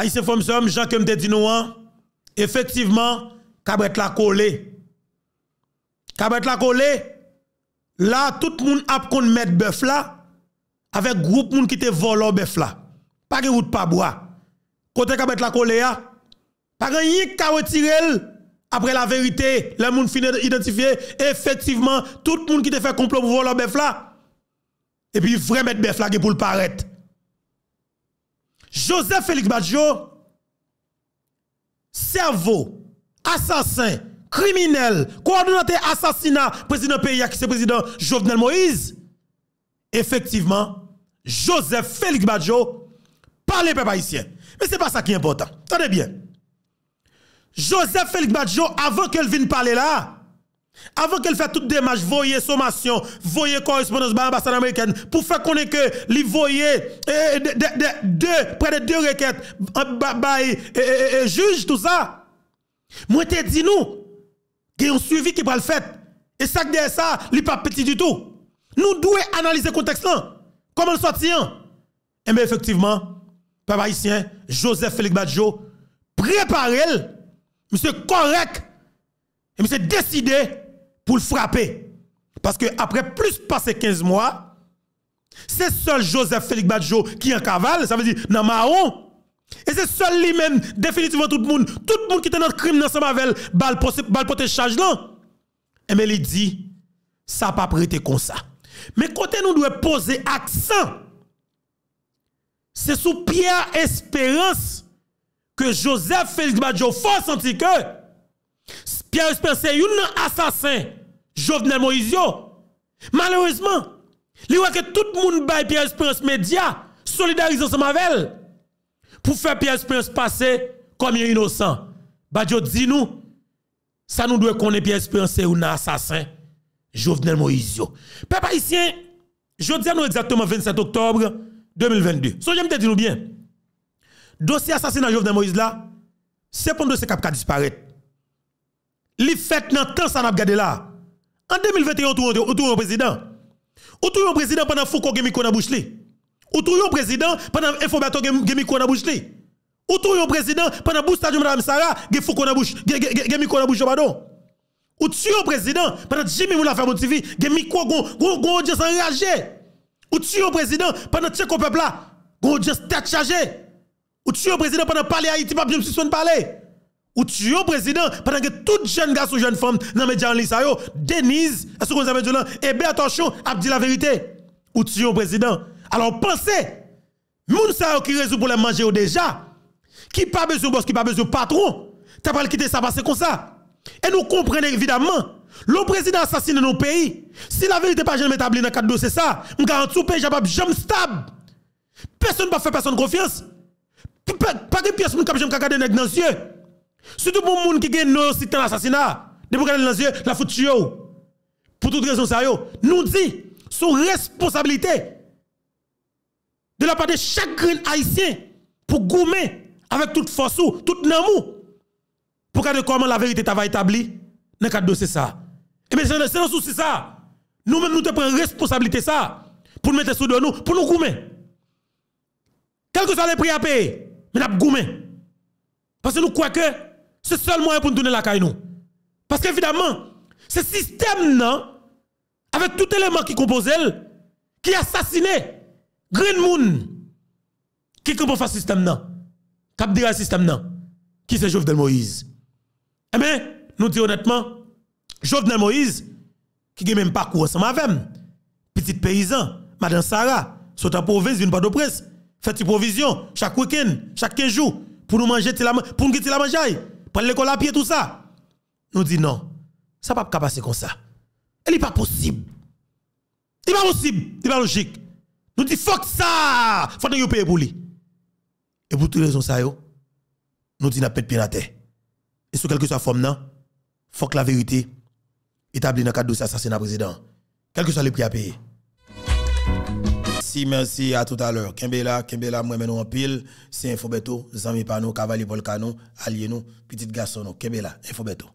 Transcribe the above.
Aïse Fomsom, Jean que dit nous, hein. effectivement, Cabret la collé. Cabret la collé, là, tout le monde a pu mettre bœuf là, avec groupe moun qui te vole bœuf là. Pas de route pas bois. Côté kabret la là hein. pas de yik ka retirel. Après la vérité, le moun finit d'identifier effectivement tout le monde qui te fait complot pour voler bœuf là. Et puis, vrai mettre bœuf là pour le paraître. Joseph Félix Badjo, cerveau, assassin, criminel, coordonnateur assassinat, président pays, qui c'est président Jovenel Moïse. Effectivement, Joseph Félix Badjo, parlez peuple haïtien. Mais c'est pas ça qui est important. Tenez bien. Joseph Félix Badjo, avant qu'elle vienne parler là, avant qu'elle fasse toute démarche, voyez sommation, voyez correspondance par l'ambassade américaine, pour faire connaître que les voyez eh, eh, près de deux requêtes, et eh, juge, tout ça. Moi, te dis nous, il y a un suivi qui va le faire. Et ça, derrière ça, il n'est pas petit du tout. Nous devons analyser le contexte. Comment le sortir Et bien, effectivement, papa haïtien, Joseph Félix Badjo, préparez-le. Monsieur correct. Et monsieur décidé pour le frapper. Parce que après plus de 15 mois, c'est seul Joseph Félix Badjo qui est en cavale, ça veut dire dans marron. Et c'est seul lui-même, définitivement tout le monde, tout le monde qui était dans le crime ce mavel, balle tes charge là. Et mais il dit, ça pas prêté comme ça. Mais côté nous doit poser accent, c'est sous Pierre Espérance que Joseph Félix Badjo faut sentir que Pierre Espérance, est un assassin, Jovenel Moïse. Malheureusement, il voit que tout le monde baille Pierre Espérance Média, solidarise ensemble avec elle, pour faire Pierre Espérance passer comme un innocent. Badjo dis nous, ça nous doit connaître Pierre Espérance, est un assassin, Jovenel Moïse. Peuple haïtien, je dis à nous exactement 27 octobre 2022. So, j'aime te dire nous bien. Dossier assassinat Jovenel Moïse là, c'est pour un dossier qui a li fait dans temps ça n'a gardé là. En 2021 autour un président. Autour un président pendant Foucault gen micro dans bouche li. Autour un président pendant Infobato gen micro dans bouche li. Autour un président pendant Boustadium Madame Sarah gen Foucault na bouche gen micro dans bouche pardon. Autour yon président pendant Jimmy Moula faire mon TV gen micro gon gon gon audience enragé. Autour un président pendant Tcheko peuple là gon audience tête chargée. Autour un président pendant parler Haïti pas bien si son parler ou tu es président pendant que tout jeune garçon jeune femme dans les médias en ligne Denise est-ce là et eh bien attention a dit la vérité ou tu es président alors pensez moun sa qui résout problème manger déjà qui pas besoin boss qui pas besoin patron t'as pas quitter ça passer comme ça et nous comprenons évidemment le président assassine nos pays si la vérité pas jamais établie dans le cadre c'est ça on tout pays pas jamais stable personne pas fait personne confiance pas de pièce mon pas jamais garder dans les yeux Surtout pour les gens qui ont nos un assassinat de vous dans les yeux, la Pour toute raison, ça nous disons son responsabilité de la part de chaque haïtien pour gommer avec toute force, toute amour, pour regarder comment la vérité va établie dans le cadre de ça. Et eh bien, c'est souci ça. Nous-mêmes, nous te responsabilité ça pour nous mettre sous de nous, pour nous goumer. Quel que soit le prix à payer, mais nous gommer Parce que nous croyons que c'est le seul moyen pour nous donner la caille, nous. Parce qu'évidemment, ce système, non, avec tout élément qui compose elle, qui assassiné Green Moon, qui compose ce système, a Cap le système, non. Qui c'est Jovenel Moïse? Eh bien, nous disons honnêtement, Jovenel Moïse, qui n'est même pas couru ensemble avec petit paysan, Madame Sarah, Sur en province, une pas de presse, fait une provision... chaque week-end, chaque 15 jours, pour nous manger, pour nous la manger. Prendre l'école à pied, tout ça. Nous dit non. Ça peut pas passer comme ça. Elle n'est pas possible. Elle n'est pas possible. Elle n'est pas logique. Nous dit fuck ça. Faut que payer pour lui. Et pour toutes les raisons, ça, nous dit n'a pas de pied à terre. Et sur quelque soit forme, non, faut que la vérité établie dans le cadre de l'assassinat président, quel que soit le prix à payer. Merci, merci. À tout à l'heure. Kembela, Kembela, moi, maintenant, en pile. C'est Infobeto, Zami Pano, Cavalier Volcano, Alieno, Petite Garçon, Kembela, Infobeto.